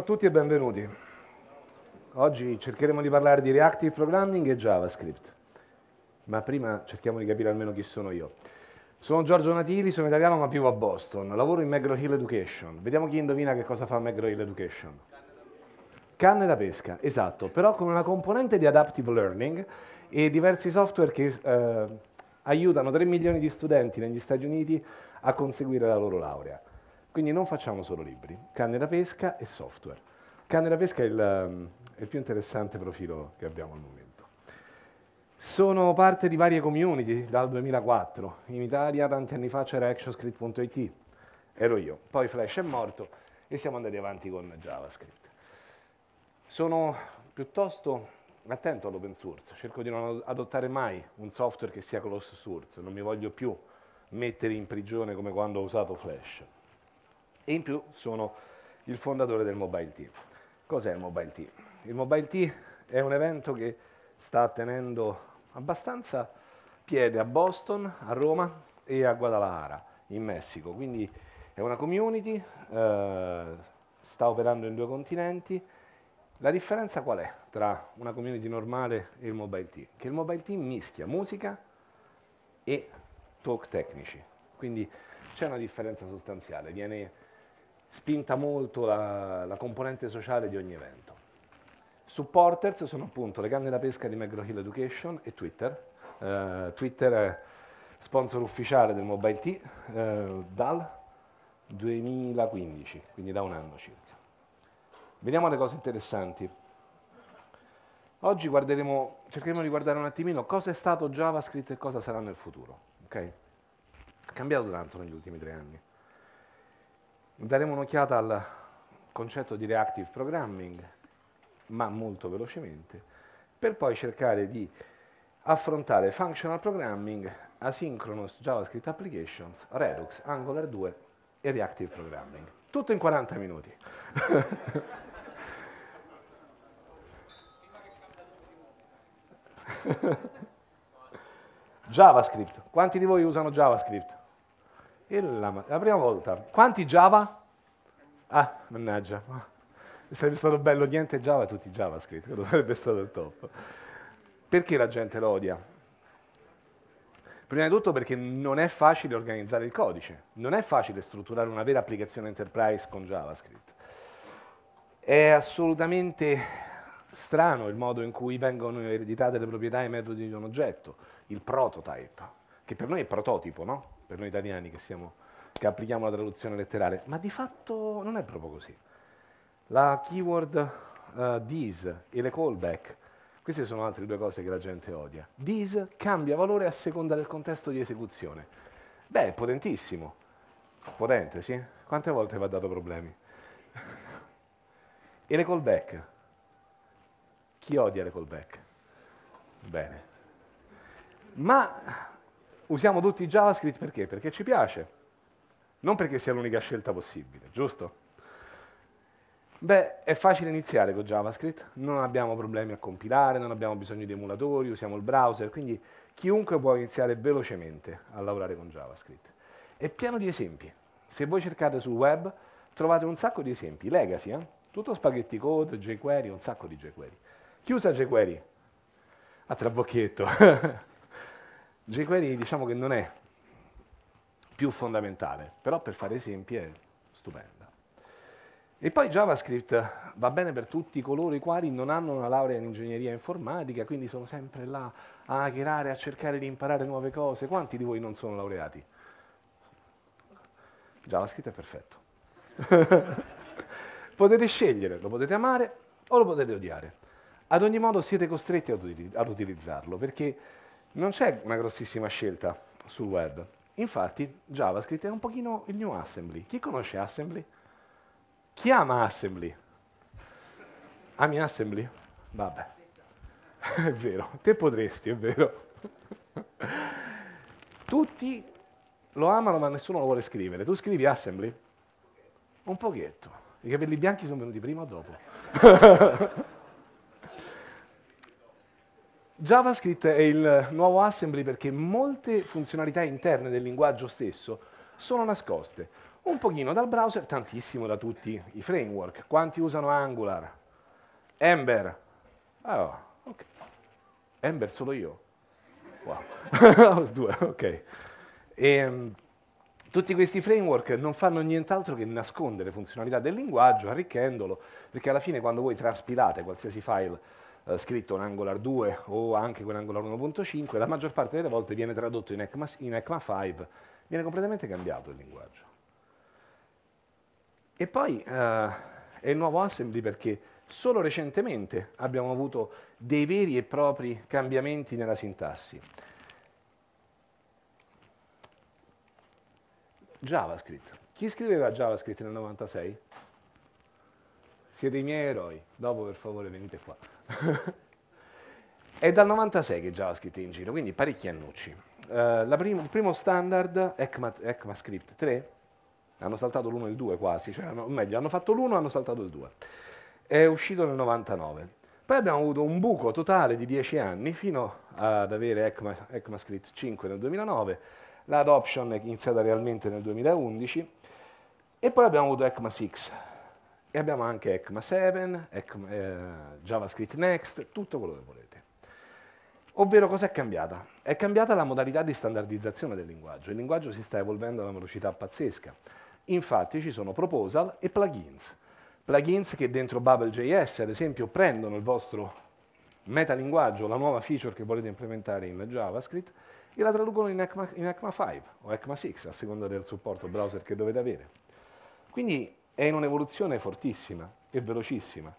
Buongiorno a tutti e benvenuti. Oggi cercheremo di parlare di Reactive Programming e JavaScript, ma prima cerchiamo di capire almeno chi sono io. Sono Giorgio Natili, sono italiano ma vivo a Boston, lavoro in Magro Hill Education. Vediamo chi indovina che cosa fa Magro Hill Education. Canne da pesca, esatto, però con una componente di adaptive learning e diversi software che eh, aiutano 3 milioni di studenti negli Stati Uniti a conseguire la loro laurea. Quindi non facciamo solo libri, canne da pesca e software. Canne da pesca è il, ehm, è il più interessante profilo che abbiamo al momento. Sono parte di varie community dal 2004. In Italia tanti anni fa c'era ActionScript.it, ero io. Poi Flash è morto e siamo andati avanti con JavaScript. Sono piuttosto attento all'open source, cerco di non adottare mai un software che sia closed source, non mi voglio più mettere in prigione come quando ho usato Flash e in più sono il fondatore del Mobile Tea. Cos'è il Mobile Tea? Il Mobile Tea è un evento che sta tenendo abbastanza piede a Boston, a Roma e a Guadalajara, in Messico. Quindi è una community, eh, sta operando in due continenti. La differenza qual è tra una community normale e il Mobile Tea? Che il Mobile Tea mischia musica e talk tecnici. Quindi c'è una differenza sostanziale, viene spinta molto la, la componente sociale di ogni evento. Supporters sono appunto le canne da pesca di McGraw Hill Education e Twitter. Uh, Twitter è sponsor ufficiale del Mobile T uh, dal 2015, quindi da un anno circa. Veniamo alle cose interessanti. Oggi cercheremo di guardare un attimino cosa è stato JavaScript e cosa sarà nel futuro. Okay? È cambiato tanto negli ultimi tre anni. Daremo un'occhiata al concetto di reactive programming, ma molto velocemente, per poi cercare di affrontare functional programming, asynchronous JavaScript applications, Redux, Angular 2 e reactive programming. Tutto in 40 minuti. JavaScript. Quanti di voi usano JavaScript? La, la, prima volta. Quanti Java? Ah, mannaggia. Sarebbe stato bello niente Java, tutti JavaScript, quello sarebbe stato il top. Perché la gente lo odia? Prima di tutto perché non è facile organizzare il codice, non è facile strutturare una vera applicazione enterprise con JavaScript. È assolutamente strano il modo in cui vengono ereditate le proprietà e i metodi di un oggetto, il prototype, che per noi è prototipo, no? per noi italiani che, siamo, che applichiamo la traduzione letterale, ma di fatto non è proprio così. La keyword uh, eh, this e le callback, queste sono altre due cose che la gente odia. This cambia valore a seconda del contesto di esecuzione. Beh, è potentissimo. Potente, sì? Quante volte vi ha dato problemi? e le callback? Chi odia le callback? Bene. Ma usiamo tutti JavaScript perché? Perché ci piace, non perché sia l'unica scelta possibile, giusto? Beh, è facile iniziare con JavaScript, non abbiamo problemi a compilare, non abbiamo bisogno di emulatori, usiamo il browser, quindi chiunque può iniziare velocemente a lavorare con JavaScript. È pieno di esempi. Se voi cercate sul web trovate un sacco di esempi, legacy, eh? tutto spaghetti code, jQuery, un sacco di jQuery. Chi usa jQuery? A trabocchetto. jQuery diciamo che non è più fondamentale, però per fare esempi è stupenda. E poi JavaScript va bene per tutti coloro i quali non hanno una laurea in ingegneria informatica, quindi sono sempre là a hackerare, a cercare di imparare nuove cose. Quanti di voi non sono laureati? JavaScript è perfetto. potete scegliere, lo potete amare o lo potete odiare. Ad ogni modo siete costretti ad utilizzarlo perché non c'è una grossissima scelta sul web. Infatti JavaScript è un pochino il new assembly. Chi conosce assembly? Chi ama assembly? Ami assembly? Vabbè. è vero, te potresti, è vero. Tutti lo amano ma nessuno lo vuole scrivere. Tu scrivi assembly? Un pochetto. I capelli bianchi sono venuti prima o dopo? JavaScript è il nuovo assembly perché molte funzionalità interne del linguaggio stesso sono nascoste. Un pochino dal browser, tantissimo da tutti i framework. Quanti usano Angular? Ember? Ah, oh, ok. Ember solo io? Wow. Due, ok. E, ehm, tutti questi framework non fanno nient'altro che nascondere funzionalità del linguaggio, arricchendolo, perché alla fine quando voi traspilate qualsiasi file eh, scritto un Angular 2 o anche con Angular 1.5, la maggior parte delle volte viene tradotto in ECMA, in ECMA 5, viene completamente cambiato il linguaggio. E poi eh, è il nuovo assembly perché solo recentemente abbiamo avuto dei veri e propri cambiamenti nella sintassi. JavaScript. Chi scriveva JavaScript nel 96? Siete i miei eroi. Dopo per favore venite qua. è dal 96 che JavaScript è in giro, quindi parecchi annucci. Uh, prim- il primo standard, ECMA- ECMAScript 3, hanno saltato l'1 e il 2 quasi, cioè, hanno, meglio, hanno fatto l'1 e hanno saltato il 2. È uscito nel 99. Poi abbiamo avuto un buco totale di 10 anni fino ad avere ECMA, ECMAScript 5 nel 2009, l'adoption è iniziata realmente nel 2011 e poi abbiamo avuto ECMAScript e abbiamo anche ECMA7, ECMA, eh, JavaScript Next, tutto quello che volete. Ovvero cosa è cambiata? È cambiata la modalità di standardizzazione del linguaggio. Il linguaggio si sta evolvendo a una velocità pazzesca. Infatti ci sono proposal e plugins. Plugins che dentro Bubble.js, ad esempio, prendono il vostro metalinguaggio, la nuova feature che volete implementare in JavaScript, e la traducono in ECMA, in ECMA 5 o ECMA 6, a seconda del supporto browser che dovete avere. Quindi è in un'evoluzione fortissima e velocissima.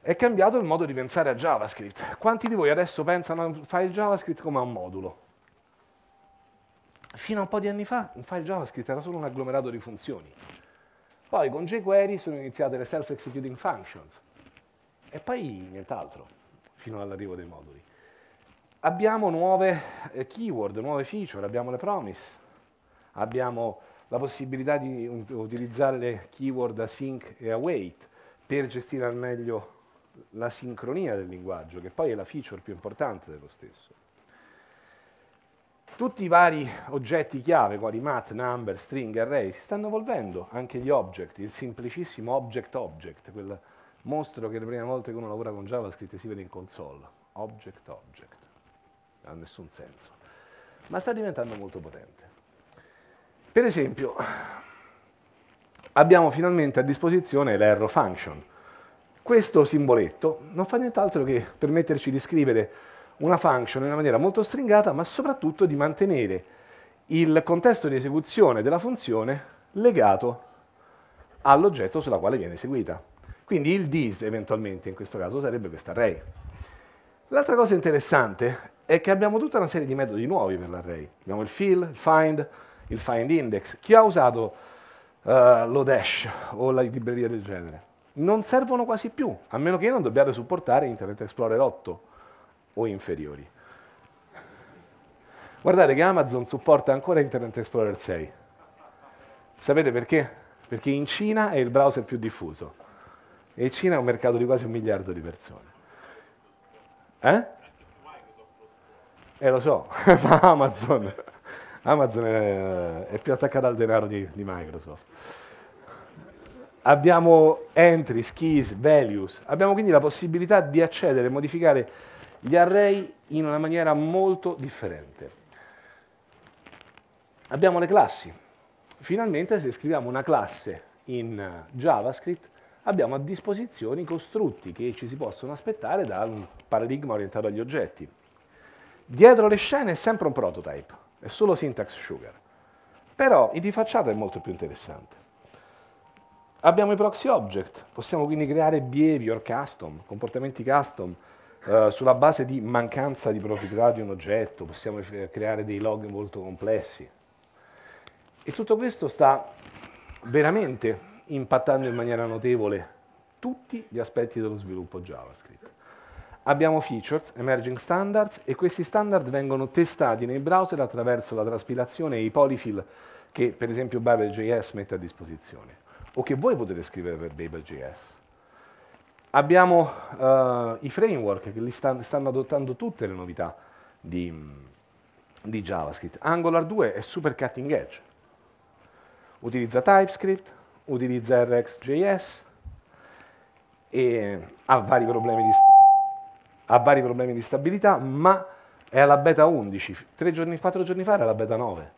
È cambiato il modo di pensare a JavaScript. Quanti di voi adesso pensano a un file JavaScript come a un modulo? Fino a un po' di anni fa un file JavaScript era solo un agglomerato di funzioni. Poi con jQuery sono iniziate le self-executing functions e poi nient'altro, fino all'arrivo dei moduli. Abbiamo nuove eh, keyword, nuove feature, abbiamo le promise, abbiamo la possibilità di utilizzare le keyword async e await per gestire al meglio la sincronia del linguaggio, che poi è la feature più importante dello stesso. Tutti i vari oggetti chiave, quali mat, number, string, array, si stanno evolvendo, anche gli object, il semplicissimo object-object, quel mostro che la prima volta che uno lavora con JavaScript si vede in console, object-object, non ha nessun senso, ma sta diventando molto potente. Per esempio, abbiamo finalmente a disposizione l'error function. Questo simboletto non fa nient'altro che permetterci di scrivere una function in una maniera molto stringata, ma soprattutto di mantenere il contesto di esecuzione della funzione legato all'oggetto sulla quale viene eseguita. Quindi il dis eventualmente in questo caso sarebbe questa array. L'altra cosa interessante è che abbiamo tutta una serie di metodi nuovi per l'array. Abbiamo il fill, il find, il Find Index. Chi ha usato uh, l'Odash o la libreria del genere? Non servono quasi più, a meno che non dobbiate supportare Internet Explorer 8 o inferiori. Guardate che Amazon supporta ancora Internet Explorer 6. Sapete perché? Perché in Cina è il browser più diffuso e in Cina è un mercato di quasi un miliardo di persone. Eh? Eh lo so, ma Amazon. Amazon è, è, più attaccata al denaro di, di Microsoft. Abbiamo entries, keys, values, abbiamo quindi la possibilità di accedere e modificare gli array in una maniera molto differente. Abbiamo le classi. Finalmente se scriviamo una classe in JavaScript abbiamo a disposizione i costrutti che ci si possono aspettare da un paradigma orientato agli oggetti. Dietro le scene è sempre un prototype è solo syntax sugar. Però il di facciata è molto più interessante. Abbiamo i proxy object, possiamo quindi creare behavior custom, comportamenti custom, eh, sulla base di mancanza di proprietà di un oggetto, possiamo creare dei log molto complessi. E tutto questo sta veramente impattando in maniera notevole tutti gli aspetti dello sviluppo JavaScript. Abbiamo features, emerging standards e questi standard vengono testati nei browser attraverso la traspilazione e i polyfill che per esempio Babel.js mette a disposizione o che voi potete scrivere per Babel.js. Abbiamo uh, i framework che li stanno, stanno adottando tutte le novità di, di JavaScript. Angular 2 è super cutting edge, utilizza TypeScript, utilizza RxJS e ha vari problemi di ha vari problemi di stabilità, ma è alla beta 11, giorni, 4 giorni fa era alla beta 9,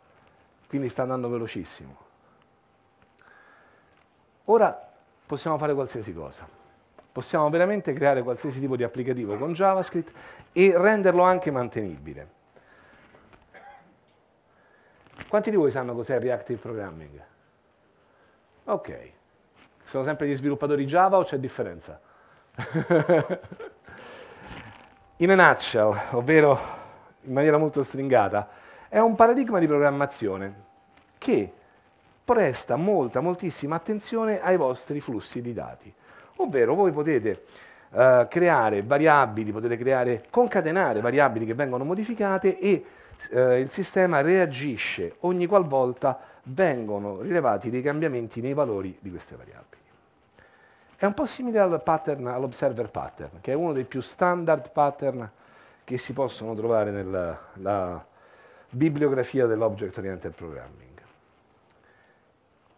quindi sta andando velocissimo. Ora possiamo fare qualsiasi cosa, possiamo veramente creare qualsiasi tipo di applicativo con JavaScript e renderlo anche mantenibile. Quanti di voi sanno cos'è Reactive Programming? Ok, sono sempre gli sviluppatori Java o c'è differenza? in a nutshell, ovvero in maniera molto stringata, è un paradigma di programmazione che presta molta, moltissima attenzione ai vostri flussi di dati. Ovvero voi potete eh, creare variabili, potete creare, concatenare variabili che vengono modificate e eh, il sistema reagisce ogni qualvolta vengono rilevati dei cambiamenti nei valori di queste variabili. È un po' simile al pattern, all'observer pattern, che è uno dei più standard pattern che si possono trovare nella bibliografia dell'object oriented programming.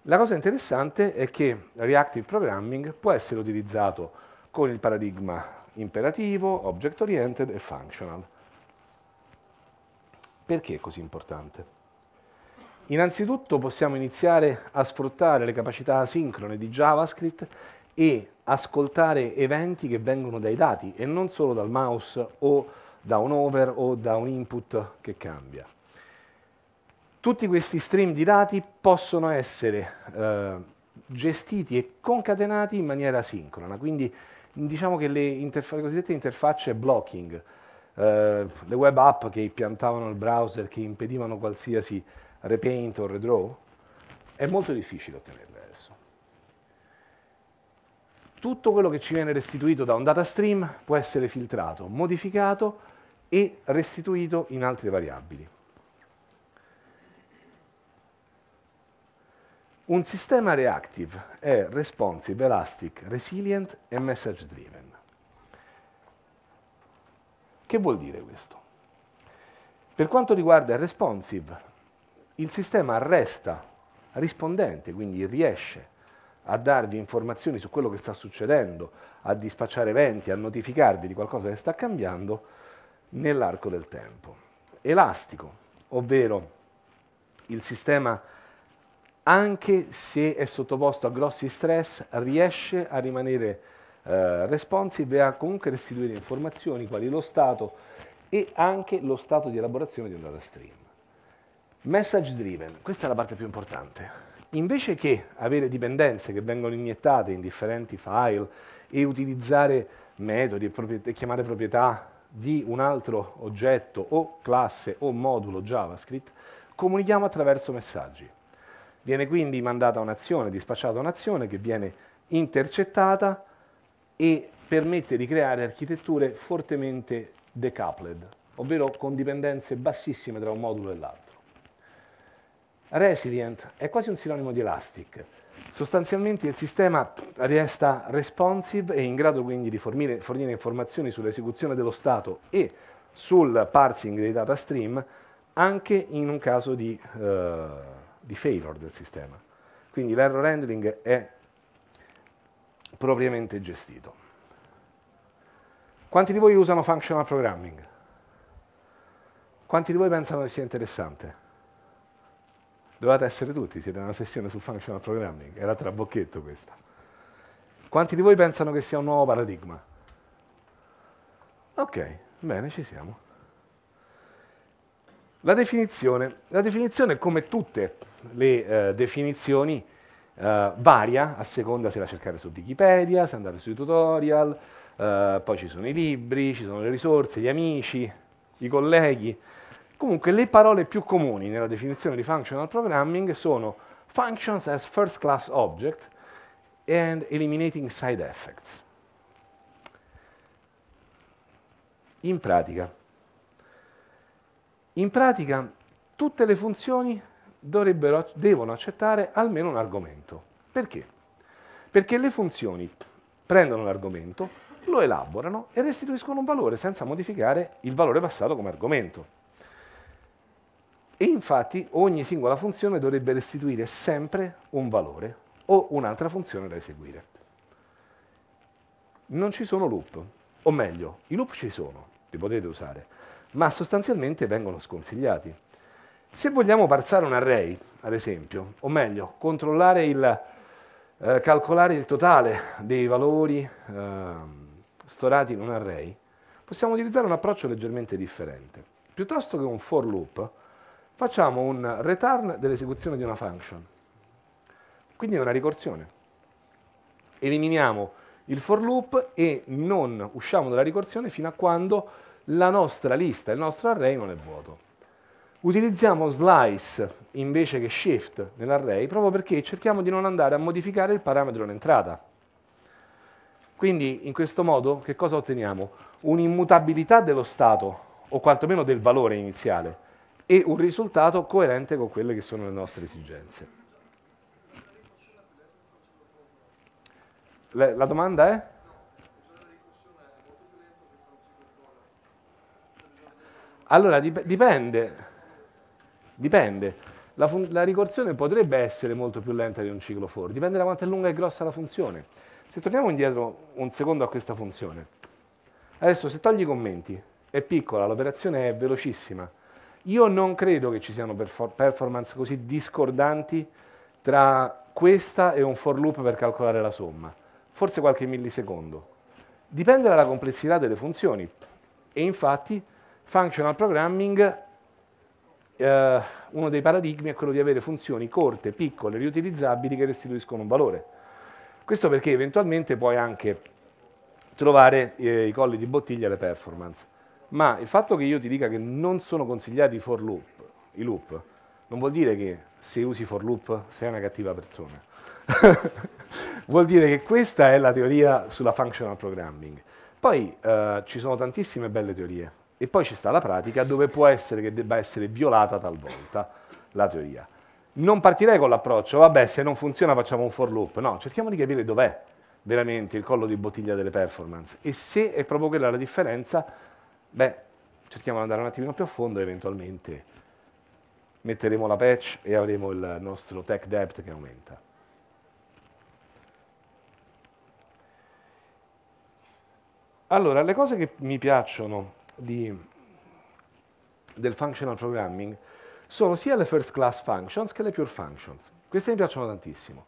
La cosa interessante è che reactive programming può essere utilizzato con il paradigma imperativo, object oriented e functional. Perché è così importante? Innanzitutto possiamo iniziare a sfruttare le capacità asincrone di JavaScript e ascoltare eventi che vengono dai dati e non solo dal mouse o da un over o da un input che cambia. Tutti questi stream di dati possono essere eh, gestiti e concatenati in maniera sincrona, quindi diciamo che le, interf le cosiddette interfacce blocking, eh, le web app che piantavano il browser, che impedivano qualsiasi repaint o redraw, è molto difficile ottenerle tutto quello che ci viene restituito da un data stream può essere filtrato, modificato e restituito in altre variabili. Un sistema reactive è responsive, elastic, resilient e message driven. Che vuol dire questo? Per quanto riguarda il responsive, il sistema resta rispondente, quindi riesce a darvi informazioni su quello che sta succedendo, a dispacciare eventi, a notificarvi di qualcosa che sta cambiando nell'arco del tempo. Elastico, ovvero il sistema anche se è sottoposto a grossi stress riesce a rimanere eh, responsive e a comunque restituire informazioni quali lo stato e anche lo stato di elaborazione di un data stream. Message driven, questa è la parte più importante invece che avere dipendenze che vengono iniettate in differenti file e utilizzare metodi e chiamare proprietà di un altro oggetto o classe o modulo JavaScript, comunichiamo attraverso messaggi. Viene quindi mandata un'azione, dispacciata un'azione che viene intercettata e permette di creare architetture fortemente decoupled, ovvero con dipendenze bassissime tra un modulo e l'altro. Resilient è quasi un sinonimo di elastic. Sostanzialmente il sistema resta responsive e in grado quindi di fornire, fornire informazioni sull'esecuzione dello stato e sul parsing dei data stream anche in un caso di, eh, di failure del sistema. Quindi l'error handling è propriamente gestito. Quanti di voi usano functional programming? Quanti di voi pensano che sia interessante? Dovevate essere tutti, siete in una sessione su functional programming, era trabocchetto questa. Quanti di voi pensano che sia un nuovo paradigma? Ok, bene, ci siamo. La definizione. La definizione, come tutte le eh, definizioni, eh, varia a seconda se la cercate su Wikipedia, se andate sui tutorial, eh, poi ci sono i libri, ci sono le risorse, gli amici, i colleghi. Comunque le parole più comuni nella definizione di functional programming sono functions as first class object and eliminating side effects. In pratica, in pratica tutte le funzioni devono accettare almeno un argomento. Perché? Perché le funzioni prendono l'argomento, lo elaborano e restituiscono un valore senza modificare il valore passato come argomento. E infatti ogni singola funzione dovrebbe restituire sempre un valore o un'altra funzione da eseguire. Non ci sono loop, o meglio, i loop ci sono, li potete usare, ma sostanzialmente vengono sconsigliati. Se vogliamo parsare un array, ad esempio, o meglio, controllare il, eh, calcolare il totale dei valori eh, storati in un array, possiamo utilizzare un approccio leggermente differente. Piuttosto che un for loop, facciamo un return dell'esecuzione di una function. Quindi è una ricorsione. Eliminiamo il for loop e non usciamo dalla ricorsione fino a quando la nostra lista, il nostro array non è vuoto. Utilizziamo slice invece che shift nell'array proprio perché cerchiamo di non andare a modificare il parametro in entrata. Quindi in questo modo che cosa otteniamo? Un'immutabilità dello stato o quantomeno del valore iniziale e un risultato coerente con quelle che sono le nostre esigenze. La domanda è? Allora dipende, dipende. La, fun- la, ricorsione potrebbe essere molto più lenta di un ciclo for, dipende da quanto è lunga e grossa la funzione. Se torniamo indietro un secondo a questa funzione, adesso se togli i commenti, è piccola, l'operazione è velocissima, io non credo che ci siano performance così discordanti tra questa e un for loop per calcolare la somma, forse qualche millisecondo. Dipende dalla complessità delle funzioni e infatti functional programming eh, uno dei paradigmi è quello di avere funzioni corte, piccole, riutilizzabili che restituiscono un valore. Questo perché eventualmente puoi anche trovare eh, i colli di bottiglia alle performance ma il fatto che io ti dica che non sono consigliati i for loop, i loop, non vuol dire che se usi for loop sei una cattiva persona. vuol dire che questa è la teoria sulla functional programming. Poi eh, ci sono tantissime belle teorie e poi ci sta la pratica dove può essere che debba essere violata talvolta la teoria. Non partirei con l'approccio, vabbè se non funziona facciamo un for loop, no, cerchiamo di capire dov'è veramente il collo di bottiglia delle performance e se è proprio quella la differenza Beh, cerchiamo di andare un attimino più a fondo, e eventualmente metteremo la patch e avremo il nostro tech debt che aumenta. Allora, le cose che mi piacciono di, del functional programming sono sia le first class functions che le pure functions. Queste mi piacciono tantissimo.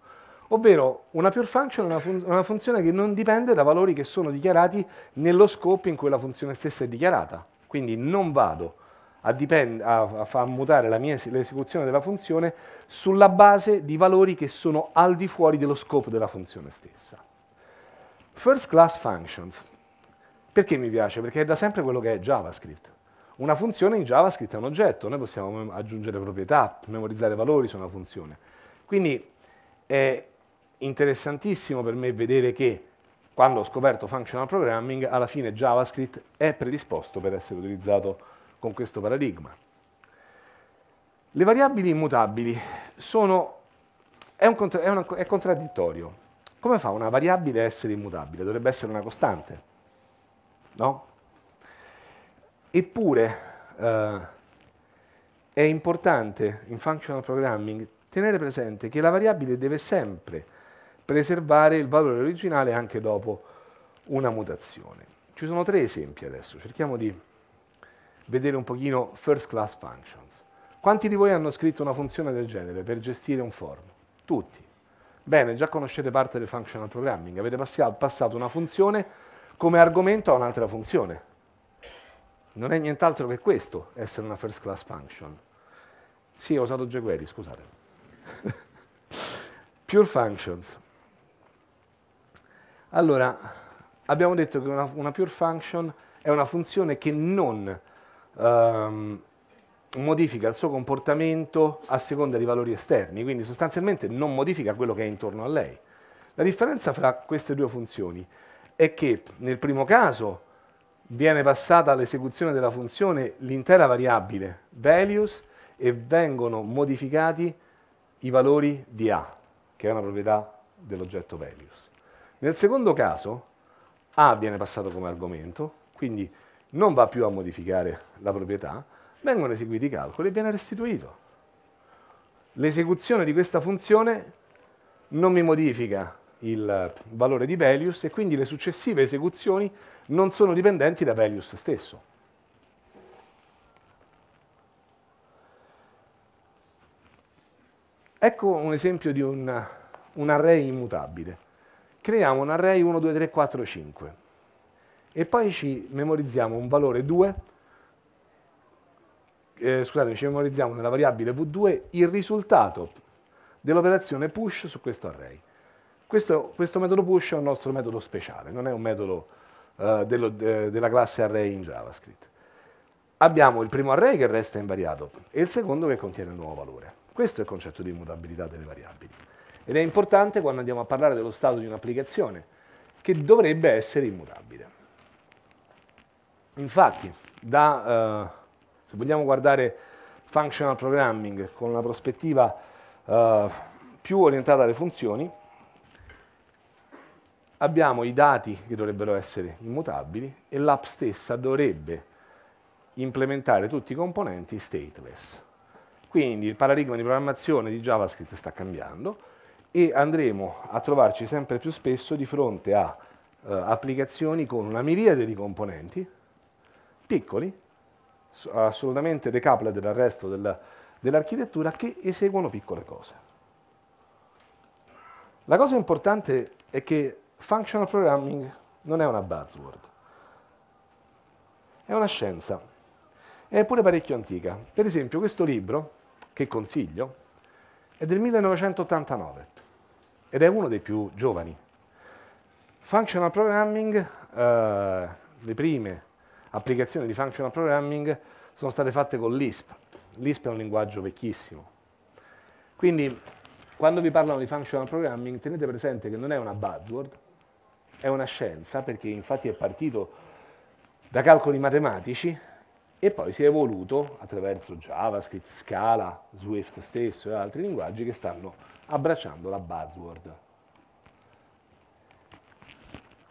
Ovvero una pure function è una, fun- una funzione che non dipende da valori che sono dichiarati nello scope in cui la funzione stessa è dichiarata. Quindi non vado a, dipend- a, far mutare es- l'esecuzione della funzione sulla base di valori che sono al di fuori dello scopo della funzione stessa. First class functions. Perché mi piace? Perché è da sempre quello che è JavaScript. Una funzione in JavaScript è un oggetto, noi possiamo aggiungere proprietà, memorizzare valori su una funzione. Quindi eh, interessantissimo per me vedere che quando ho scoperto functional programming, alla fine JavaScript è predisposto per essere utilizzato con questo paradigma. Le variabili immutabili sono, è, un, è, una, è contraddittorio. Come fa una variabile a essere immutabile? Dovrebbe essere una costante, no? Eppure eh, è importante in functional programming tenere presente che la variabile deve sempre preservare il valore originale anche dopo una mutazione. Ci sono tre esempi adesso, cerchiamo di vedere un pochino first class functions. Quanti di voi hanno scritto una funzione del genere per gestire un form? Tutti. Bene, già conoscete parte del functional programming, avete passato una funzione come argomento a un'altra funzione. Non è nient'altro che questo, essere una first class function. Sì, ho usato jQuery, scusate. Pure functions. Allora, abbiamo detto che una, una pure function è una funzione che non ehm, modifica il suo comportamento a seconda di valori esterni, quindi sostanzialmente non modifica quello che è intorno a lei. La differenza fra queste due funzioni è che nel primo caso viene passata all'esecuzione della funzione l'intera variabile values e vengono modificati i valori di A, che è una proprietà dell'oggetto values. Nel secondo caso A viene passato come argomento, quindi non va più a modificare la proprietà, vengono eseguiti i calcoli e viene restituito. L'esecuzione di questa funzione non mi modifica il valore di values e quindi le successive esecuzioni non sono dipendenti da values stesso. Ecco un esempio di un, un array immutabile creiamo un array 1, 2, 3, 4, 5 e poi ci memorizziamo un valore 2, eh, scusate, ci memorizziamo nella variabile v2 il risultato dell'operazione push su questo array. Questo, questo, metodo push è un nostro metodo speciale, non è un metodo eh, dello, de, della classe array in JavaScript. Abbiamo il primo array che resta invariato e il secondo che contiene un nuovo valore. Questo è il concetto di immutabilità delle variabili. Ed è importante quando andiamo a parlare dello stato di un'applicazione, che dovrebbe essere immutabile. Infatti, da, eh, se vogliamo guardare functional programming con una prospettiva eh, più orientata alle funzioni, abbiamo i dati che dovrebbero essere immutabili e l'app stessa dovrebbe implementare tutti i componenti stateless. Quindi il paradigma di programmazione di JavaScript sta cambiando, e andremo a trovarci sempre più spesso di fronte a eh, applicazioni con una miriade di componenti, piccoli, assolutamente decaplate dal resto del, dell'architettura, che eseguono piccole cose. La cosa importante è che functional programming non è una buzzword, è una scienza, è pure parecchio antica. Per esempio questo libro, che consiglio, è del 1989 ed è uno dei più giovani. Functional programming, eh, le prime applicazioni di functional programming sono state fatte con Lisp. Lisp è un linguaggio vecchissimo. Quindi quando vi parlano di functional programming tenete presente che non è una buzzword, è una scienza perché infatti è partito da calcoli matematici e poi si è evoluto attraverso JavaScript, Scala, Swift stesso e altri linguaggi che stanno abbracciando la buzzword.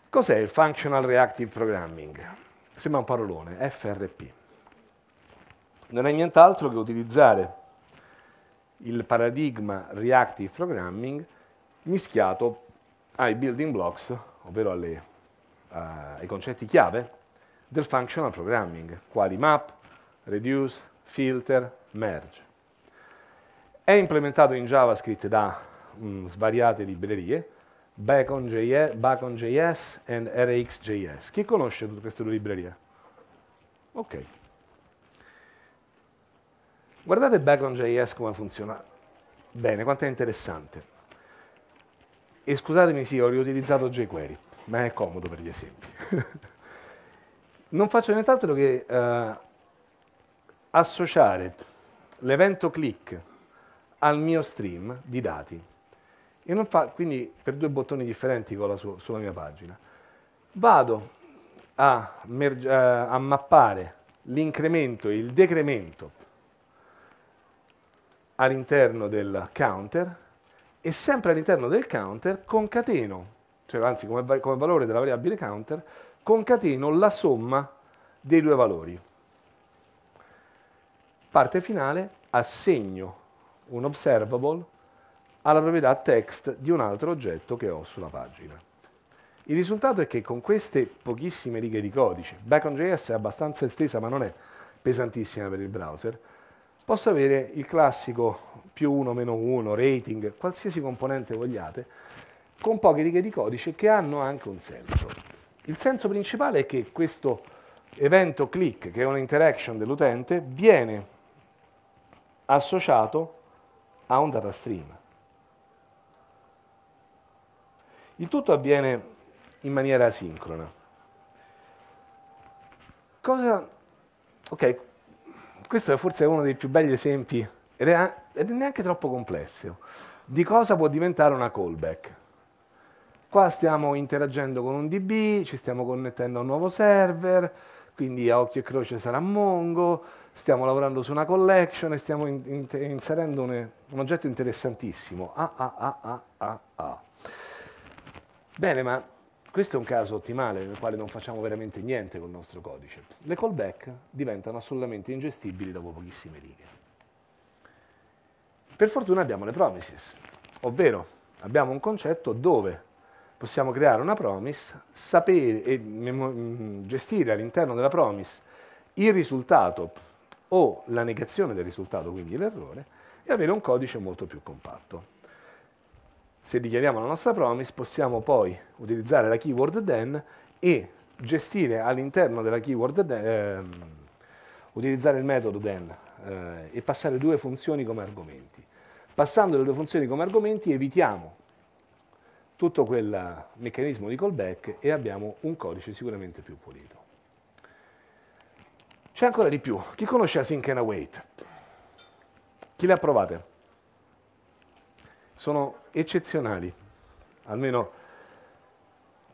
Cos'è il Functional Reactive Programming? Sembra un parolone, FRP. Non è nient'altro che utilizzare il paradigma Reactive Programming mischiato ai building blocks, ovvero alle, uh, ai concetti chiave del functional programming, quali map, reduce, filter, merge. È implementato in JavaScript da mh, mm, svariate librerie, Bacon.js, Bacon.js e RxJS. Chi conosce tutte queste due librerie? Ok. Guardate Bacon.js come funziona bene, quanto è interessante. E scusatemi, sì, ho riutilizzato jQuery, ma è comodo per gli esempi. non faccio nient'altro che eh, associare l'evento click al mio stream di dati. E non Fa, quindi per due bottoni differenti con la su, sulla mia pagina. Vado a, merge, eh, a mappare l'incremento e il decremento all'interno del counter e sempre all'interno del counter concateno, cioè anzi come, come valore della variabile counter, concateno la somma dei due valori. Parte finale, assegno un observable, alla proprietà text di un altro oggetto che ho sulla pagina. Il risultato è che con queste pochissime righe di codice, Backon.js è abbastanza estesa ma non è pesantissima per il browser, posso avere il classico più 1, meno 1, rating, qualsiasi componente vogliate, con poche righe di codice che hanno anche un senso. Il senso principale è che questo evento click, che è un'interaction dell'utente, viene associato a un data stream. Il tutto avviene in maniera asincrona. Cosa... Ok, questo è forse uno dei più belli esempi, ed è, ed è neanche troppo complesso, di cosa può diventare una callback. Qua stiamo interagendo con un DB, ci stiamo connettendo a un nuovo server, quindi a occhio e croce sarà Mongo, stiamo lavorando su una collection e stiamo in, in, inserendo un, un, oggetto interessantissimo. Ah, ah, ah, ah, ah, Bene, ma questo è un caso ottimale nel quale non facciamo veramente niente col nostro codice. Le callback diventano assolutamente ingestibili dopo pochissime righe. Per fortuna abbiamo le promises, ovvero abbiamo un concetto dove possiamo creare una promise, sapere e gestire all'interno della promise il risultato o la negazione del risultato, quindi l'errore, e avere un codice molto più compatto. Se dichiariamo la nostra promise possiamo poi utilizzare la keyword then e gestire all'interno della keyword then, ehm, utilizzare il metodo then eh, e passare due funzioni come argomenti. Passando le due funzioni come argomenti evitiamo tutto quel meccanismo di callback e abbiamo un codice sicuramente più pulito. C'è ancora di più. Chi conosce Async and Await? Chi le ha provate? Sono eccezionali, almeno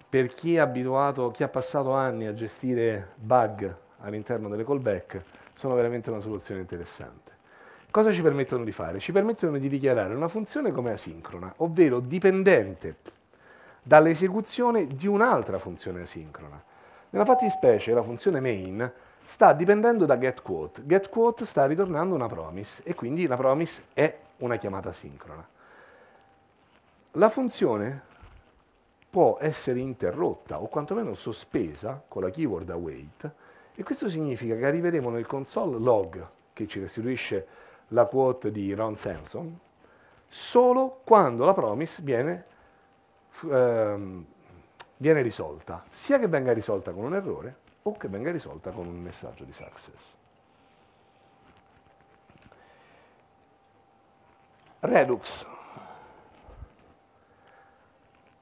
per chi è abituato, chi ha passato anni a gestire bug all'interno delle callback, sono veramente una soluzione interessante. Cosa ci permettono di fare? Ci permettono di dichiarare una funzione come asincrona, ovvero dipendente dall'esecuzione di un'altra funzione asincrona. Nella fattispecie la funzione main sta dipendendo da getQuote. GetQuote sta ritornando una promise e quindi la promise è una chiamata sincrona. La funzione può essere interrotta o quantomeno sospesa con la keyword await e questo significa che arriveremo nel console log che ci restituisce la quote di Ron Samson solo quando la promise viene, ehm, viene risolta, sia che venga risolta con un errore o che venga risolta con un messaggio di success. Redux.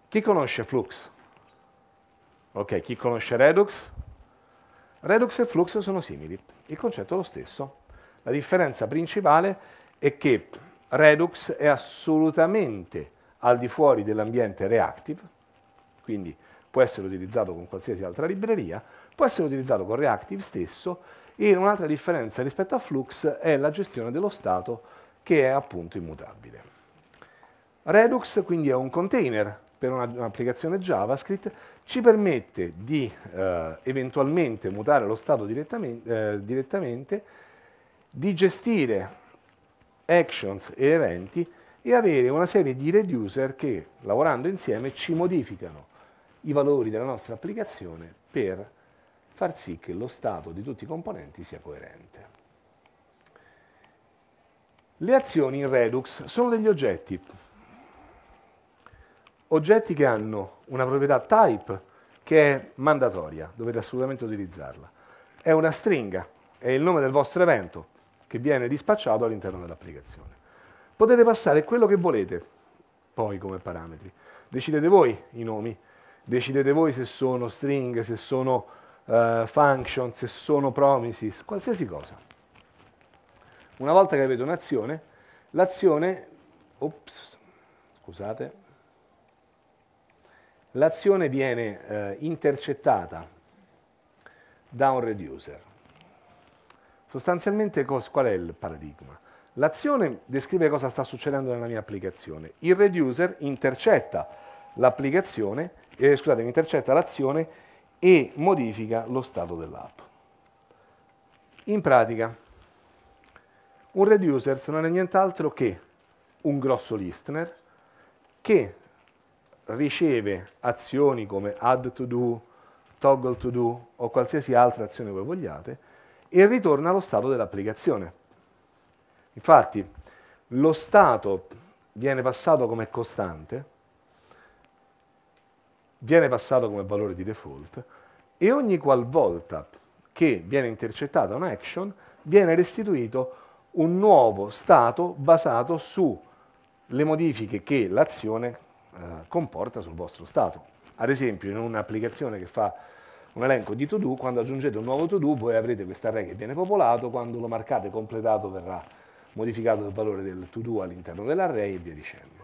Chi conosce Flux? Ok, chi conosce Redux? Redux e Flux sono simili, il concetto è lo stesso. La differenza principale è che Redux è assolutamente al di fuori dell'ambiente reactive, quindi può essere utilizzato con qualsiasi altra libreria, può essere utilizzato con Reactive stesso e un'altra differenza rispetto a Flux è la gestione dello stato che è appunto immutabile. Redux quindi è un container per un'applicazione JavaScript, ci permette di eh, eventualmente mutare lo stato direttamente, eh, direttamente, di gestire actions e eventi e avere una serie di reducer che lavorando insieme ci modificano i valori della nostra applicazione per far sì che lo stato di tutti i componenti sia coerente. Le azioni in Redux sono degli oggetti, oggetti che hanno una proprietà type che è mandatoria, dovete assolutamente utilizzarla. È una stringa, è il nome del vostro evento che viene dispacciato all'interno dell'applicazione. Potete passare quello che volete poi come parametri. Decidete voi i nomi, decidete voi se sono stringhe, se sono uh, eh, function, se sono promises, qualsiasi cosa. Una volta che avete un'azione, l'azione, ops, scusate, l'azione viene uh, intercettata da un reducer. Sostanzialmente cos, qual è il paradigma? L'azione descrive cosa sta succedendo nella mia applicazione. Il reducer intercetta l'applicazione, eh, scusate, intercetta l'azione e modifica lo stato dell'app. In pratica, un reducers non è nient'altro che un grosso listener che riceve azioni come add to do, toggle to do o qualsiasi altra azione voi vogliate e ritorna allo stato dell'applicazione. Infatti lo stato viene passato come costante viene passato come valore di default e ogni qualvolta che viene intercettata un'action viene restituito un nuovo stato basato sulle modifiche che l'azione eh, comporta sul vostro stato. Ad esempio in un'applicazione che fa un elenco di to-do, quando aggiungete un nuovo to-do voi avrete questo array che viene popolato, quando lo marcate completato verrà modificato il valore del to-do all'interno dell'array e via dicendo.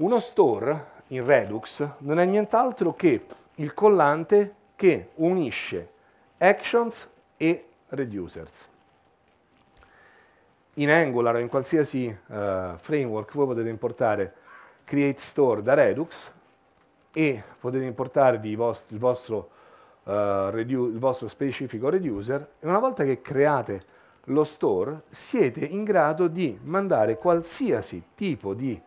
Uno store in Redux non è nient'altro che il collante che unisce actions e reducers. In Angular o in qualsiasi uh, framework voi potete importare create store da Redux e potete importarvi il vostro, il vostro, uh, eh, redu, il vostro specifico reducer e una volta che create lo store siete in grado di mandare qualsiasi tipo di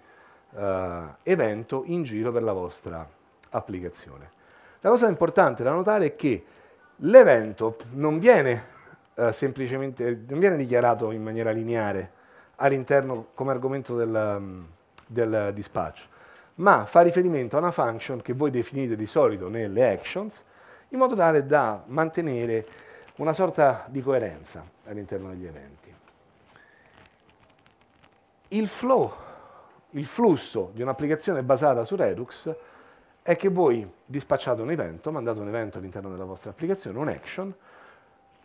eh, evento in giro per la vostra applicazione. La cosa importante da notare è che l'evento non viene eh, semplicemente non viene dichiarato in maniera lineare all'interno come argomento del, mm, del dispatch, ma fa riferimento a una function che voi definite di solito nelle actions, in modo tale da mantenere una sorta di coerenza all'interno degli eventi. Il flow il flusso di un'applicazione basata su Redux è che voi dispacciate un evento, mandate un evento all'interno della vostra applicazione, un action,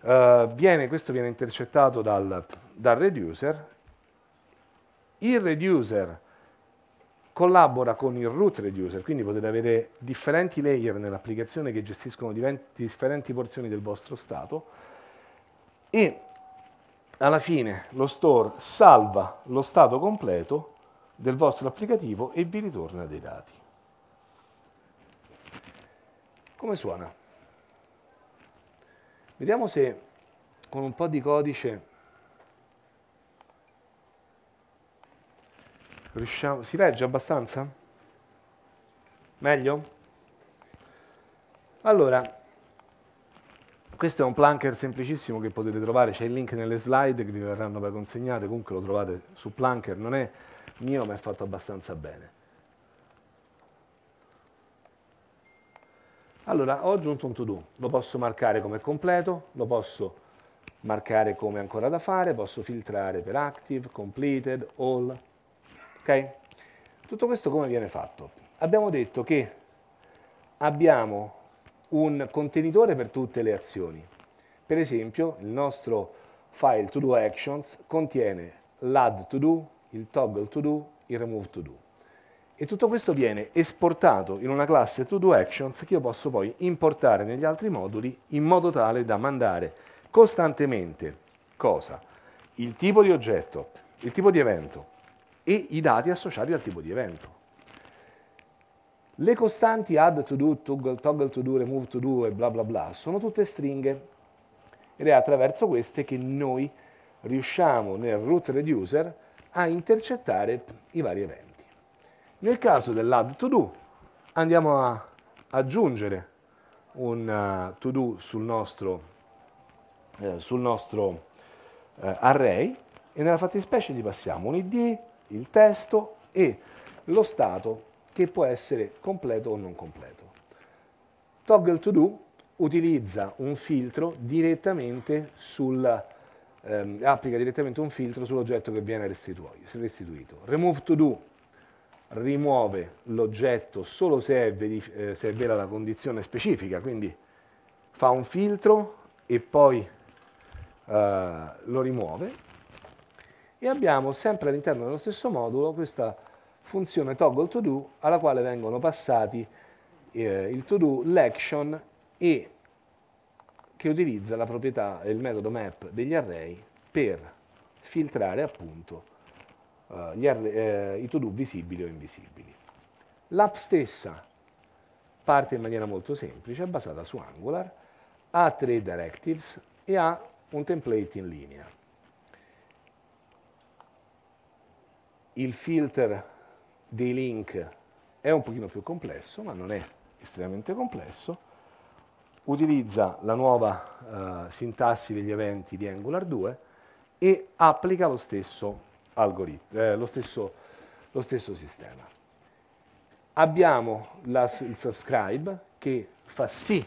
uh, viene, questo viene intercettato dal, dal reducer, il reducer collabora con il root reducer, quindi potete avere differenti layer nell'applicazione che gestiscono differenti porzioni del vostro stato e alla fine lo store salva lo stato completo del vostro applicativo e vi ritorna dei dati. Come suona? Vediamo se con un po' di codice riusciamo... Si legge abbastanza? Meglio? Allora, questo è un Planker semplicissimo che potete trovare, c'è il link nelle slide che vi verranno poi consegnate, comunque lo trovate su Planker, non è mio mi è fatto abbastanza bene. Allora, ho aggiunto un to-do, lo posso marcare come completo, lo posso marcare come ancora da fare, posso filtrare per active, completed, all, ok? Tutto questo come viene fatto? Abbiamo detto che abbiamo un contenitore per tutte le azioni, per esempio il nostro file to do actions contiene l'add to do, il toggle to do, il remove to do. E tutto questo viene esportato in una classe to do actions che io posso poi importare negli altri moduli in modo tale da mandare costantemente cosa? Il tipo di oggetto, il tipo di evento e i dati associati al tipo di evento. Le costanti add to do, toggle, toggle to do, remove to do e bla bla bla sono tutte stringhe ed è attraverso queste che noi riusciamo nel root reducer a intercettare i vari eventi. Nel caso dell'add to do andiamo a aggiungere un eh, to do sul nostro, eh, sul nostro eh, array e nella fattispecie gli passiamo un id, il testo e lo stato che può essere completo o non completo. Toggle to do utilizza un filtro direttamente sul ehm, applica direttamente un filtro sull'oggetto che viene restituito. Remove to do rimuove l'oggetto solo se è, verif- eh, se è vera la condizione specifica, quindi fa un filtro e poi eh, lo rimuove. E abbiamo sempre all'interno dello stesso modulo questa funzione toggle to do alla quale vengono passati eh, il to do, l'action e che utilizza la proprietà, il metodo map degli array per filtrare appunto eh, array, eh, i to-do visibili o invisibili. L'app stessa parte in maniera molto semplice, è basata su Angular, ha tre directives e ha un template in linea. Il filter dei link è un pochino più complesso, ma non è estremamente complesso, utilizza la nuova eh, sintassi degli eventi di Angular 2 e applica lo stesso, eh, lo stesso, lo stesso sistema. Abbiamo la, il subscribe che fa sì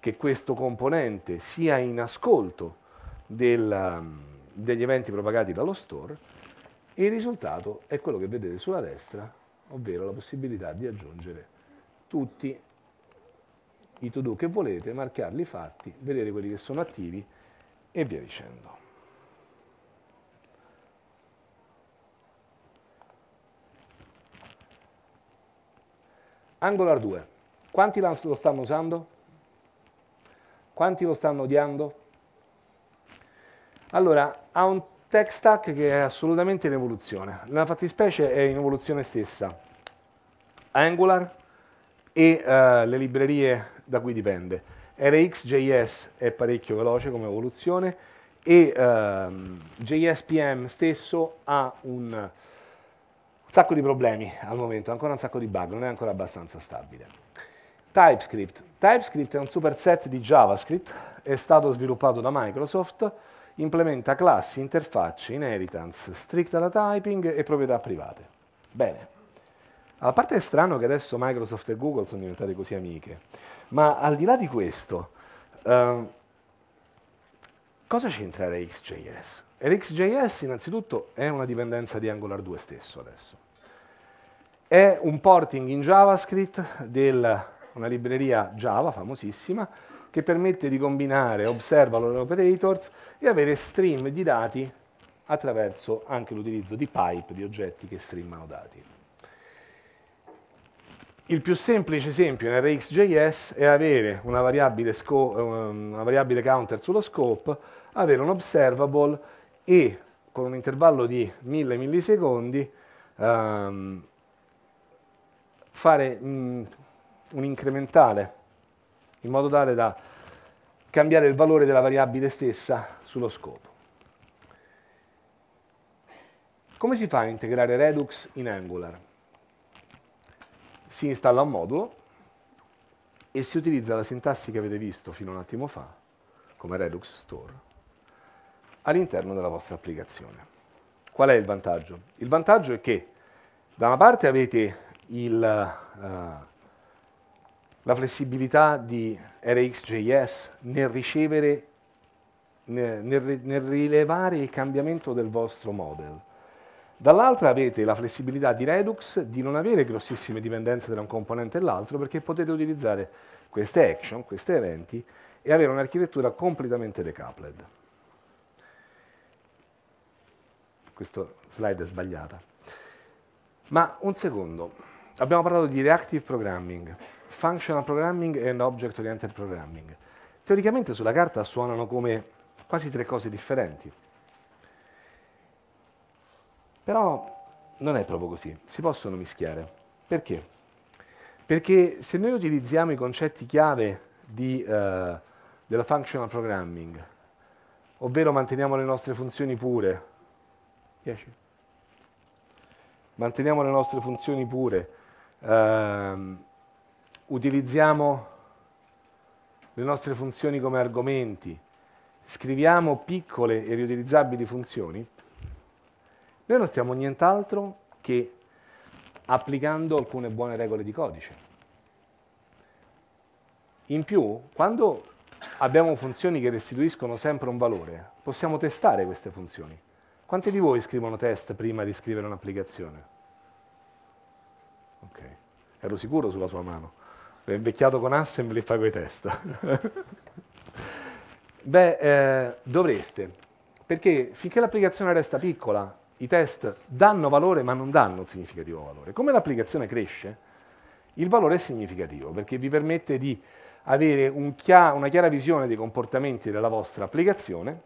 che questo componente sia in ascolto del, mm, degli eventi propagati dallo store e il risultato è quello che vedete sulla destra, ovvero la possibilità di aggiungere tutti i to do che volete, marcarli fatti, vedere quelli che sono attivi e via dicendo. Angular 2. Quanti lo stanno usando? Quanti lo stanno odiando? Allora, ha un tech stack che è assolutamente in evoluzione. Nella fattispecie è in evoluzione stessa. Angular e uh, le librerie da cui dipende. RxJS è parecchio veloce come evoluzione e uh, ehm, JSPM stesso ha un sacco di problemi al momento, ancora un sacco di bug, non è ancora abbastanza stabile. TypeScript. TypeScript è un superset di JavaScript, è stato sviluppato da Microsoft, implementa classi, interfacce, inheritance, strict data typing e proprietà private. Bene. A parte è strano che adesso Microsoft e Google sono diventate così amiche, ma al di là di questo, eh, cosa c'entra RxJS? RxJS innanzitutto è una dipendenza di Angular 2 stesso adesso. È un porting in JavaScript di una libreria Java famosissima che permette di combinare observable operators e avere stream di dati attraverso anche l'utilizzo di pipe, di oggetti che streamano dati. Il più semplice esempio in RxJS è avere una variabile, scope, eh, una variabile counter sullo scope, avere un observable e con un intervallo di 1000 millisecondi ehm, fare mh, un incrementale in modo tale da cambiare il valore della variabile stessa sullo scopo. Come si fa a integrare Redux in Angular? si installa un modulo e si utilizza la sintassi che avete visto fino a un attimo fa, come Redux Store, all'interno della vostra applicazione. Qual è il vantaggio? Il vantaggio è che da una parte avete il, uh, la flessibilità di RxJS nel ricevere, nel, nel, nel rilevare il cambiamento del vostro modello. Dall'altra avete la flessibilità di Redux di non avere grossissime dipendenze tra un componente e l'altro perché potete utilizzare queste action, questi eventi e avere un'architettura completamente decoupled. Questo slide è sbagliata. Ma un secondo, abbiamo parlato di reactive programming, functional programming e object oriented programming. Teoricamente sulla carta suonano come quasi tre cose differenti. Però non è proprio così, si possono mischiare. Perché? Perché se noi utilizziamo i concetti chiave di, eh, della functional programming, ovvero manteniamo le nostre funzioni pure, 10. manteniamo le nostre funzioni pure, eh, utilizziamo le nostre funzioni come argomenti, scriviamo piccole e riutilizzabili funzioni, noi non stiamo nient'altro che applicando alcune buone regole di codice. In più, quando abbiamo funzioni che restituiscono sempre un valore, possiamo testare queste funzioni. Quanti di voi scrivono test prima di scrivere un'applicazione? Ok, ero sicuro sulla sua mano. L'ho invecchiato con Assembly e fai quei test. Beh, eh, dovreste, perché finché l'applicazione resta piccola, i test danno valore ma non danno un significativo valore. Come l'applicazione cresce, il valore è significativo perché vi permette di avere un chia una chiara visione dei comportamenti della vostra applicazione,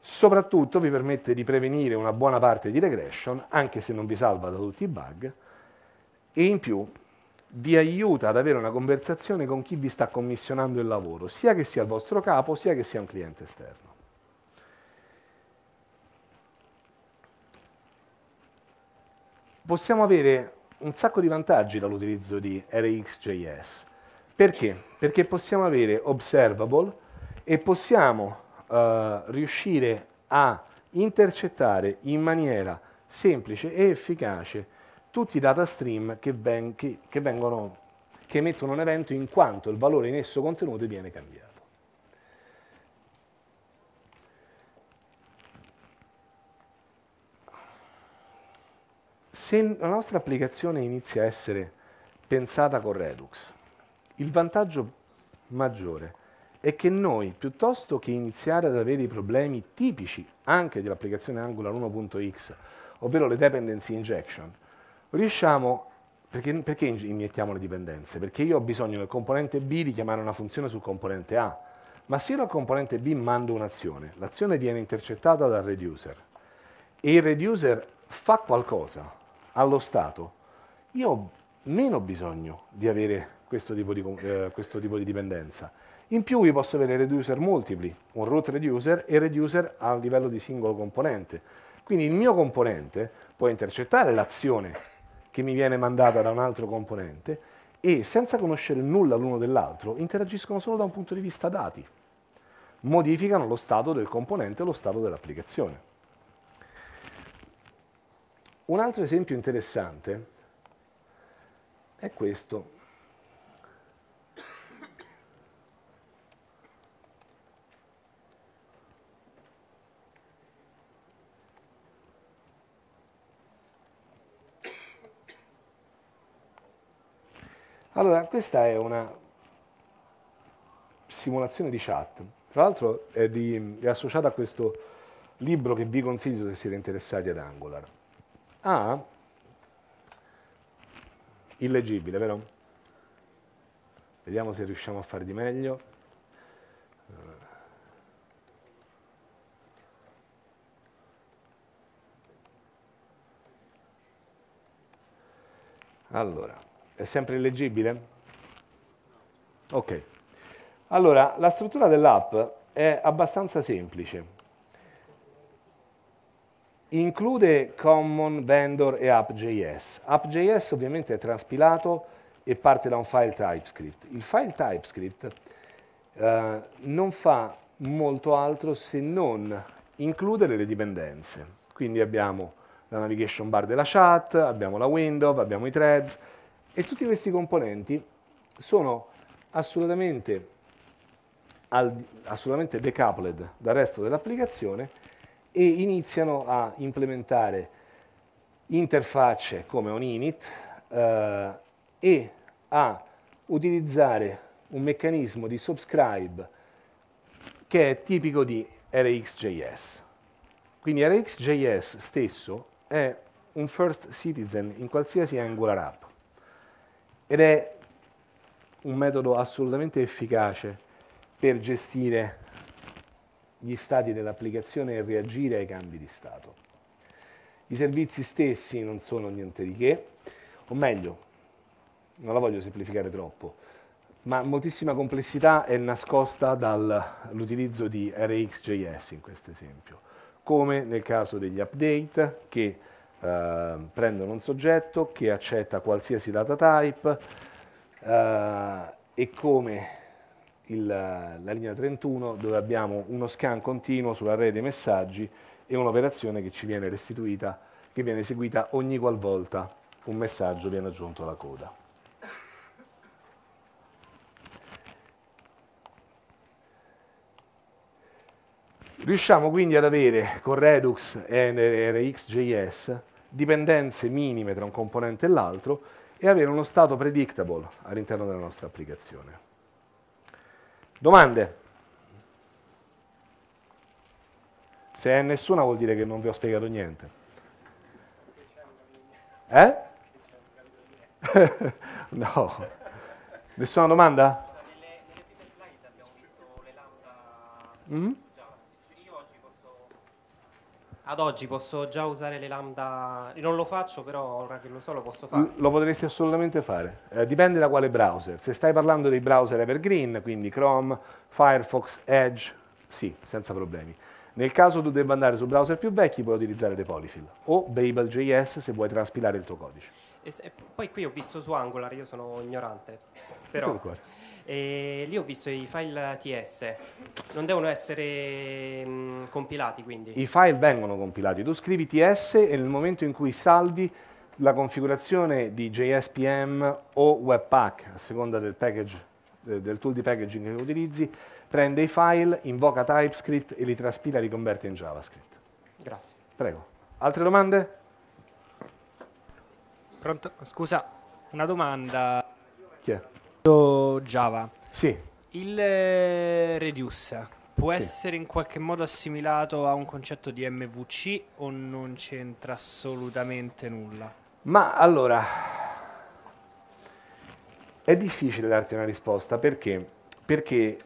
soprattutto vi permette di prevenire una buona parte di regression, anche se non vi salva da tutti i bug, e in più vi aiuta ad avere una conversazione con chi vi sta commissionando il lavoro, sia che sia il vostro capo, sia che sia un cliente esterno. possiamo avere un sacco di vantaggi dall'utilizzo di RxJS. Perché? Perché possiamo avere observable e possiamo eh, riuscire a intercettare in maniera semplice e efficace tutti i data stream che, ven che, che, vengono, che emettono un evento in quanto il valore in esso contenuto viene cambiato. Se la nostra applicazione inizia a essere pensata con Redux, il vantaggio maggiore è che noi, piuttosto che iniziare ad avere i problemi tipici anche dell'applicazione Angular 1.x, ovvero le dependency injection, riusciamo, perché, perché iniettiamo le dipendenze? Perché io ho bisogno nel componente B di chiamare una funzione sul componente A, ma se io al componente B mando un'azione, l'azione viene intercettata dal reducer e il reducer fa qualcosa, allo Stato, io ho meno bisogno di avere questo tipo di, eh, questo tipo di dipendenza. In più io posso avere reducer multipli, un root reducer e reducer a livello di singolo componente. Quindi il mio componente può intercettare l'azione che mi viene mandata da un altro componente e senza conoscere nulla l'uno dell'altro interagiscono solo da un punto di vista dati. Modificano lo stato del componente e lo stato dell'applicazione. Un altro esempio interessante è questo. Allora, questa è una simulazione di chat, tra l'altro è, è, associata a questo libro che vi consiglio se siete interessati ad Angular. A illeggibile, vero? Vediamo se riusciamo a fare di meglio. Allora, è sempre illegibile? Ok. Allora, la struttura dell'app è abbastanza semplice include Common, Vendor e App.js. App.js ovviamente è traspilato e parte da un file TypeScript. Il file TypeScript eh, non fa molto altro se non includere le dipendenze. Quindi abbiamo la navigation bar della chat, abbiamo la window, abbiamo i threads e tutti questi componenti sono assolutamente, al, assolutamente decoupled dal resto dell'applicazione e iniziano a implementare interfacce come un init eh, e a utilizzare un meccanismo di subscribe che è tipico di RxJS. Quindi RxJS stesso è un first citizen in qualsiasi Angular app ed è un metodo assolutamente efficace per gestire gli stati dell'applicazione e reagire ai cambi di stato. I servizi stessi non sono niente di che, o meglio, non la voglio semplificare troppo, ma moltissima complessità è nascosta dall'utilizzo di RxJS in questo esempio, come nel caso degli update che eh, prendono un soggetto che accetta qualsiasi data type eh, e come il, la linea 31 dove abbiamo uno scan continuo sull'array dei messaggi e un'operazione che ci viene restituita, che viene eseguita ogni qualvolta un messaggio viene aggiunto alla coda. Riusciamo quindi ad avere con Redux e RxJS dipendenze minime tra un componente e l'altro e avere uno stato predictable all'interno della nostra applicazione. Domande? Se è nessuna vuol dire che non vi ho spiegato niente. Eh? no. Nessuna domanda? Nelle, nelle prime slide abbiamo visto le lambda... Mm? ad oggi posso già usare le lambda, non lo faccio però ora che lo so lo posso fare. Lo potresti assolutamente fare, eh, dipende da quale browser. Se stai parlando dei browser evergreen, quindi Chrome, Firefox, Edge, sì, senza problemi. Nel caso tu debba andare su browser più vecchi puoi utilizzare le polyfill o Babel.js se vuoi traspilare il tuo codice. E se, poi qui ho visto su Angular, io sono ignorante, però... E lì ho visto i file TS, non devono essere mh, mm, compilati quindi? I file vengono compilati, tu scrivi TS e nel momento in cui salvi la configurazione di JSPM o Webpack, a seconda del, package, del tool di packaging che utilizzi, prende i file, invoca TypeScript e li traspila e li converte in JavaScript. Grazie. Prego. Altre domande? Pronto? Scusa, una domanda. Chi è? Java. Sì. Il eh, Reduce può sì. essere in qualche modo assimilato a un concetto di MVC o non c'entra assolutamente nulla? Ma allora, è difficile darti una risposta perché? Perché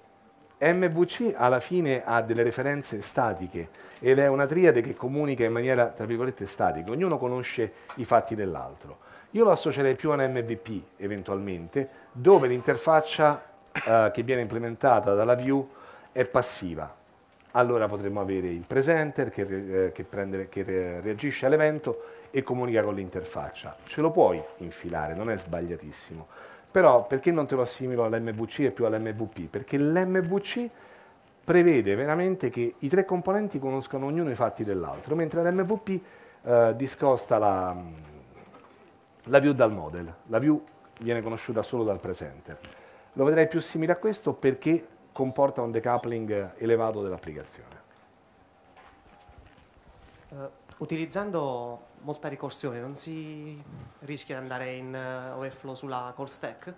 MVC alla fine ha delle referenze statiche ed è una triade che comunica in maniera, tra virgolette, statica, ognuno conosce i fatti dell'altro. Io lo associerei più a un MVP eventualmente, dove l'interfaccia eh, che viene implementata dalla view è passiva. Allora potremmo avere il presenter che, eh, che, prende, che eh, reagisce all'evento e comunica con l'interfaccia. Ce lo puoi infilare, non è sbagliatissimo però perché non te lo assimilo all'MVC e più all'MVP? Perché l'MVC prevede veramente che i tre componenti conoscano ognuno i fatti dell'altro, mentre l'MVP eh, discosta la, mm, la view dal model, la view viene conosciuta solo dal presente. Lo vedrei più simile a questo perché comporta un decoupling elevato dell'applicazione. Uh, Utilizzando molta ricorsione non si rischia di andare in eh, overflow sulla call stack?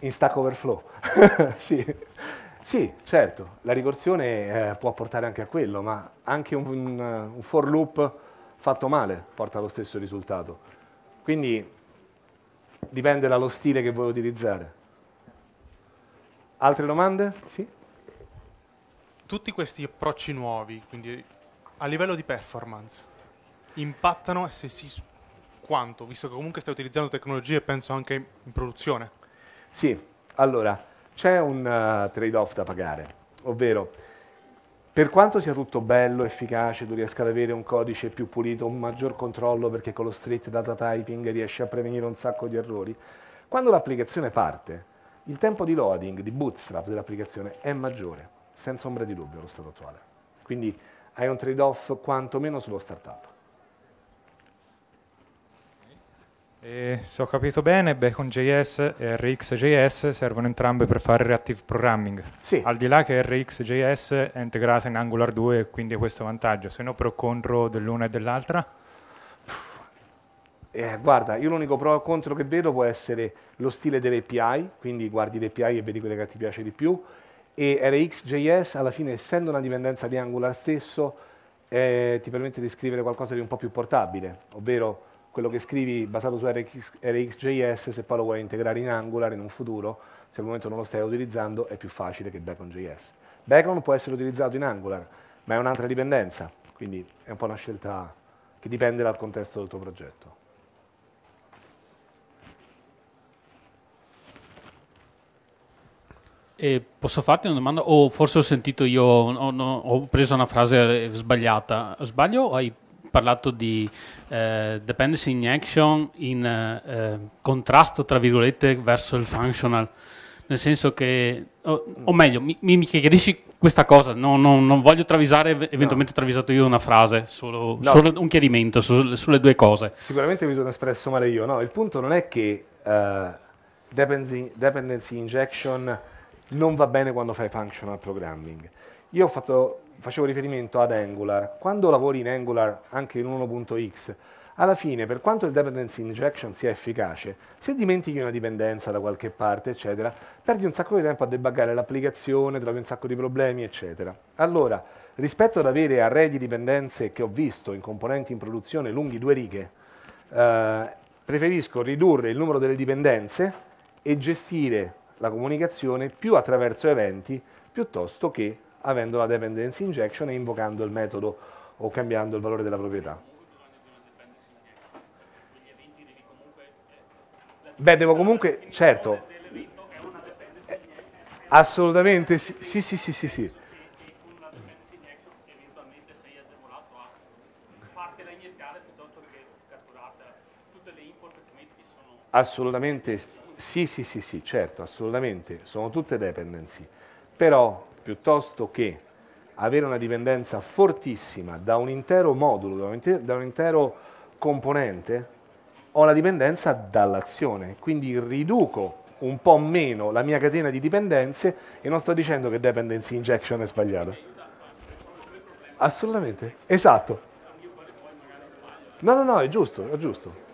In stack overflow, sì. sì. certo, la ricorsione eh, può portare anche a quello, ma anche un, un for loop fatto male porta allo stesso risultato. Quindi dipende dallo stile che vuoi utilizzare. Altre domande? Sì? Tutti questi approcci nuovi, quindi a livello di performance, impattano e se sì, quanto? Visto che comunque stai utilizzando tecnologie, penso anche in produzione. Sì, allora, c'è un uh, trade-off da pagare, ovvero per quanto sia tutto bello, efficace, tu riesca ad avere un codice più pulito, un maggior controllo perché con lo strict data typing riesci a prevenire un sacco di errori, quando l'applicazione parte, il tempo di loading, di bootstrap dell'applicazione è maggiore, senza ombra di dubbio allo stato attuale. Quindi hai un trade-off quantomeno sullo startup. E se ho capito bene, Bacon.js e RxJS servono entrambe per fare reactive programming. Sì. Al di là che RxJS è integrata in Angular 2 e quindi ha questo vantaggio, se no pro contro dell'una e dell'altra? Eh, guarda, io l'unico pro contro che vedo può essere lo stile dell'API, quindi guardi l'API e vedi quelle che ti piace di più, e RxJS alla fine essendo una dipendenza di Angular stesso eh, ti permette di scrivere qualcosa di un po' più portabile, ovvero quello che scrivi basato su RX, RxJS se poi lo vuoi integrare in Angular in un futuro, se al momento non lo stai utilizzando è più facile che Background.js. Background può essere utilizzato in Angular, ma è un'altra dipendenza, quindi è un po' una scelta che dipende dal contesto del tuo progetto. Eh, posso farti una domanda? O forse ho sentito io, oh, no, ho preso una frase eh, sbagliata. Sbaglio o hai parlato di eh, dependency injection in eh, contrasto, tra virgolette, verso il functional? Nel senso che, o, o meglio, mi, mi chiarisci questa cosa, no, no, non voglio travisare, eventualmente ho travisato io una frase, solo, solo un chiarimento su, sulle due cose. Sicuramente mi sono espresso male io, no? Il punto non è che uh, dependency, dependency injection non va bene quando fai functional programming. Io fatto, facevo riferimento ad Angular. Quando lavori in Angular anche in 1.x, alla fine, per quanto il dependency injection sia efficace, se dimentichi una dipendenza da qualche parte, eccetera, perdi un sacco di tempo a debuggare l'applicazione, trovi un sacco di problemi, eccetera. Allora, rispetto ad avere array di dipendenze che ho visto in componenti in produzione lunghi due righe, eh, preferisco ridurre il numero delle dipendenze e gestire la comunicazione più attraverso eventi piuttosto che avendo la dependency injection e invocando il metodo o cambiando il valore della proprietà. Beh, devo comunque, certo, assolutamente, sì, sì, sì, sì, sì. sì. Sì, sì, sì, sì, certo, assolutamente, sono tutte dependency, però piuttosto che avere una dipendenza fortissima da un intero modulo, da un intero, da un intero componente, ho la dipendenza dall'azione, quindi riduco un po' meno la mia catena di dipendenze e non sto dicendo che dependency injection è sbagliato. Assolutamente, esatto. No, no, no, è giusto, è giusto.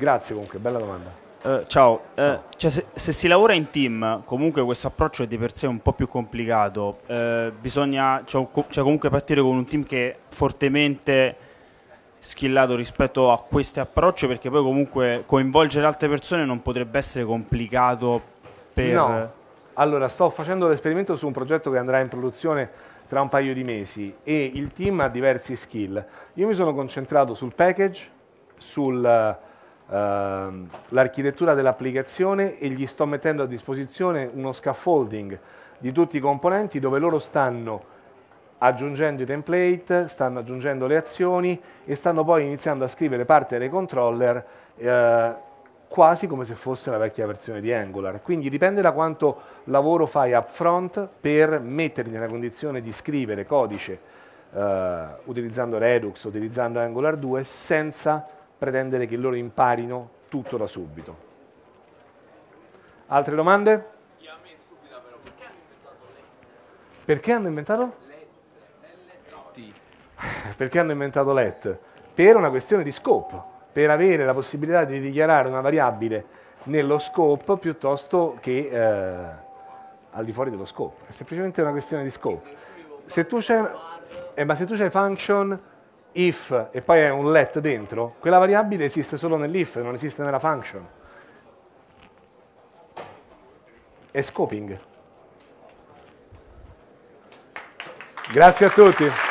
Grazie comunque, bella domanda. Uh, ciao, uh, cioè, se, se, si lavora in team, comunque questo approccio è di per sé un po' più complicato. Uh, bisogna cioè, cioè comunque partire con un team che è fortemente schillato rispetto a questo approccio, perché poi comunque coinvolgere altre persone non potrebbe essere complicato per... No. Allora, sto facendo l'esperimento su un progetto che andrà in produzione tra un paio di mesi e il team ha diversi skill. Io mi sono concentrato sul package, sul Ehm, l'architettura dell'applicazione e gli sto mettendo a disposizione uno scaffolding di tutti i componenti dove loro stanno aggiungendo i template, stanno aggiungendo le azioni e stanno poi iniziando a scrivere parte dei controller eh, quasi come se fosse la vecchia versione di Angular. Quindi dipende da quanto lavoro fai upfront per metterli nella condizione di scrivere codice eh, utilizzando Redux, utilizzando Angular 2 senza pretendere che loro imparino tutto da subito. Altre domande? Perché hanno inventato? Perché hanno inventato let? Per una questione di scope, per avere la possibilità di dichiarare una variabile nello scope piuttosto che eh, al di fuori dello scope. È semplicemente una questione di scope. Se tu c'hai, eh, ma se tu c'hai function if e poi è un let dentro, quella variabile esiste solo nell'if, non esiste nella function. È scoping. Grazie a tutti.